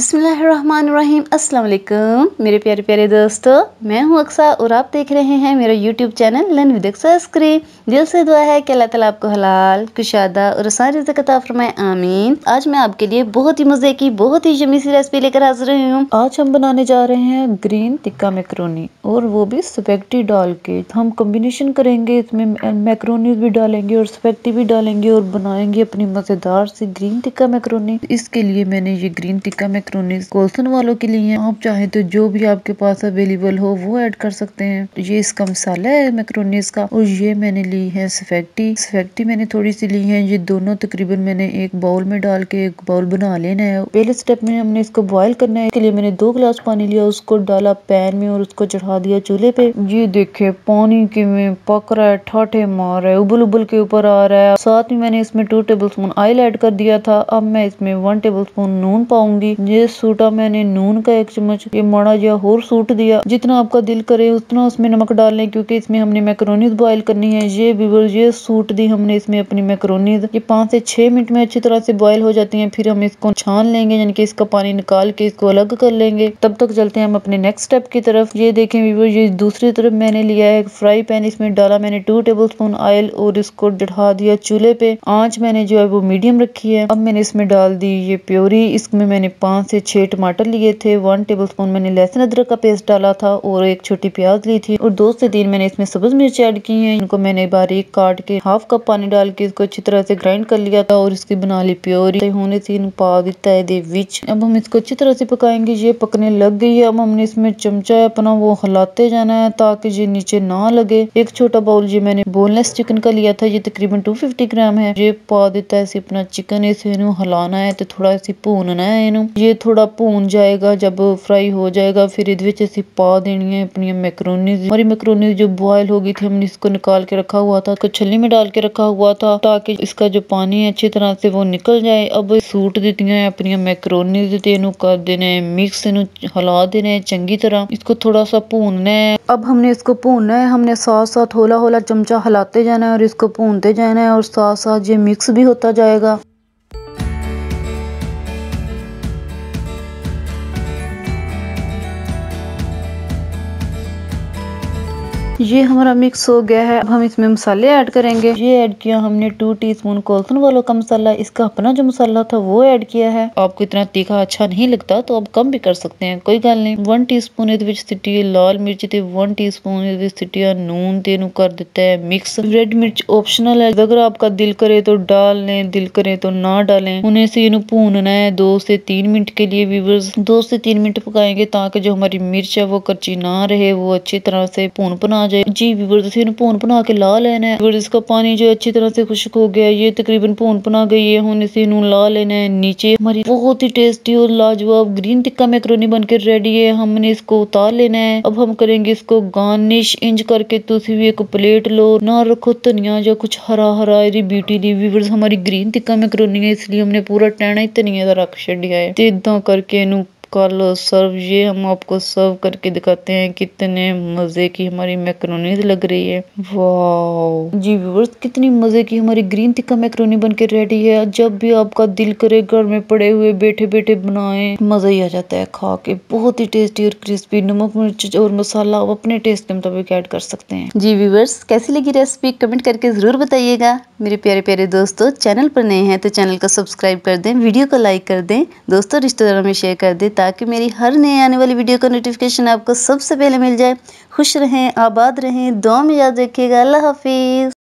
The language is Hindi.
बसमीम अल्लाम मेरे प्यारे प्यारे दोस्तों मैं हूं अक्सा और आप देख रहे हैं मेरा यूट्यूब चैनल लन विद अक्सा स्क्रीन दिल से दुआ है कि अल्लाह ताला आपको हलाल कुशादा और सारी जकता फरमाए आमीन आज मैं आपके लिए बहुत ही मज़े की बहुत ही जमी सी रेसिपी लेकर हाजिर हुई हूँ आज हम बनाने जा रहे हैं ग्रीन टिक्का मैक्रोनी और वो भी स्पेक्टी डाल के हम कम्बिनेशन करेंगे इसमें मैक्रोनी भी डालेंगे और स्पेक्टी भी डालेंगे और बनाएंगे अपनी मज़ेदार सी ग्रीन टिक्का मैक्रोनी इसके लिए मैंने ये green tikka macaroni electronics question वालों के लिए आप चाहे तो जो भी आपके पास अवेलेबल हो वो ऐड कर सकते हैं तो ये इसका मसाला है मैक्रोनिस का और ये मैंने ली है सफेक्टी सफेक्टी मैंने थोड़ी सी ली है ये दोनों तकरीबन मैंने एक बाउल में डाल के एक बाउल बना लेना है पहले स्टेप में हमने इसको बॉयल करना है इसके लिए मैंने दो गिलास पानी लिया उसको डाला पैन में और उसको चढ़ा दिया चूल्हे पे ये देखे पानी के में पक रहा है ठाठे मार रहा है उबल उबल के ऊपर आ रहा है साथ ही मैंने इसमें two tablespoon oil add कर दिया था अब मैं इसमें वन टेबल स्पून नून पाऊंगी ये सूटा मैंने नून का एक चम्मच ये मड़ा या और सूट दिया जितना आपका दिल करे उतना उसमें नमक डाल लें क्योंकि इसमें हमने मैक्रोनीज बॉयल करनी है ये व्यूवर ये सूट दी हमने इसमें अपनी मैक्रोनीज ये पाँच से छह मिनट में अच्छी तरह से बॉयल हो जाती है फिर हम इसको छान लेंगे यानी कि इसका पानी निकाल के इसको अलग कर लेंगे तब तक चलते हैं हम अपने नेक्स्ट स्टेप की तरफ ये देखें व्यूवर ये दूसरी तरफ मैंने लिया है फ्राई पैन इसमें डाला मैंने टू टेबल स्पून ऑयल और इसको डढ़ा दिया चूल्हे पे आँच मैंने जो है वो मीडियम रखी है अब मैंने इसमें डाल दी ये प्योरी इसमें मैंने पाँच पाँच से छः टमाटर लिए थे वन टेबल स्पून मैंने लहसुन अदरक का पेस्ट डाला था और एक छोटी प्याज ली थी और दो से तीन मैंने इसमें सब्ज मिर्च ऐड की है इनको मैंने बारीक काट के हाफ कप पानी डाल के इसको अच्छी तरह से ग्राइंड कर लिया था और इसकी बना ली प्योरी तो होने से पा दिता है अब हम इसको अच्छी तरह से पकाएंगे ये पकने लग गई है अब हमने इसमें चमचा अपना वो हिलाते जाना है ताकि ये नीचे ना लगे एक छोटा बाउल ये मैंने बोनलेस चिकन का लिया था ये तकरीबन 250 ग्राम है ये पा देता है अपना चिकन इसे हिलाना है तो थोड़ा इसे भूनना है ये थोड़ा भून जाएगा जब फ्राई हो जाएगा फिर इसी पा देनी है अपनी मैक्रोनी हमारी मैक्रोनी जो बॉयल हो गई थी हमने इसको निकाल के रखा हुआ था छली में डाल के रखा हुआ था ताकि इसका जो पानी है अच्छी तरह से वो निकल जाए अब सूट देती है ਮੈਕਰੋਨੀਜ਼ ਤੇ कर ਕਰ है मिक्स इन हिला देने है तरह इसको थोड़ा सा भूनना है अब हमने इसको भूनना है हमने साथ साथ होला होला चमचा हिलाते जाना है और इसको भूनते जाना है और साथ साथ ये मिक्स भी होता जाएगा ये हमारा मिक्स हो गया है अब हम इसमें मसाले ऐड करेंगे ये ऐड किया हमने टू टीस्पून कोलसन वालों का मसाला इसका अपना जो मसाला था वो ऐड किया है आपको इतना तीखा अच्छा नहीं लगता तो आप कम भी कर सकते हैं कोई गल नहीं वन टी स्पून सिटी लाल मिर्च थे वन टी स्पून सिटी नून ਵਿੱਚ ਸਿੱਟੀ ਹੈ ਨੂਨ ਤੇ रेड मिर्च ऑप्शनल है अगर आपका दिल करे तो डाल लें दिल करे तो ना डालें उन्हें से इन्हें भूनना है दो से तीन मिनट के लिए व्यूवर्स दो से तीन मिनट पकाएंगे ताकि जो हमारी मिर्च है वो कच्ची ना रहे वो अच्छी तरह से भून बना जाए जी भी जबरदस्ती इन्हें भून बना के ला लेना है और इसका पानी जो अच्छी तरह से खुश्क हो गया ये तकरीबन भून बना गई है हूँ इसे इन्हों ला लेना है नीचे हमारी बहुत ही टेस्टी और लाजवाब ग्रीन टिक्का मैक्रोनी बनकर रेडी है हमने इसको उतार लेना है अब हम करेंगे इसको गार्निश इंज करके तुम भी एक प्लेट लो ना रखो धनिया या कुछ हरा हरा ब्यूटी दी व्यूवर्स हमारी ग्रीन टिक्का मैक्रोनी है इसलिए हमने पूरा टहना ही धनिया का रख छड़िया है तो इदा करके इनू का लो सर्व ये हम आपको सर्व करके दिखाते हैं कितने मजे की हमारी मैक्रोनी लग रही है वाओ जी व्यूवर्स कितनी मजे की हमारी ग्रीन टिक्का मैक्रोनी बनके रेडी है जब भी आपका दिल करे घर में पड़े हुए बैठे बैठे बनाए मजा ही आ जाता है खा के बहुत ही टेस्टी और क्रिस्पी नमक मिर्च और मसाला आप अपने टेस्ट के मुताबिक ऐड कर सकते हैं जी व्यूवर्स कैसी लगी रेसिपी कमेंट करके जरूर बताइएगा मेरे प्यारे प्यारे दोस्तों चैनल पर नए हैं तो चैनल को सब्सक्राइब कर दें वीडियो को लाइक कर दें दोस्तों रिश्तेदारों में शेयर कर दें ताकि मेरी हर नए आने वाली वीडियो का नोटिफिकेशन आपको सबसे पहले मिल जाए खुश रहें आबाद रहें दुआ में याद रखिएगा अल्लाह हाफिज़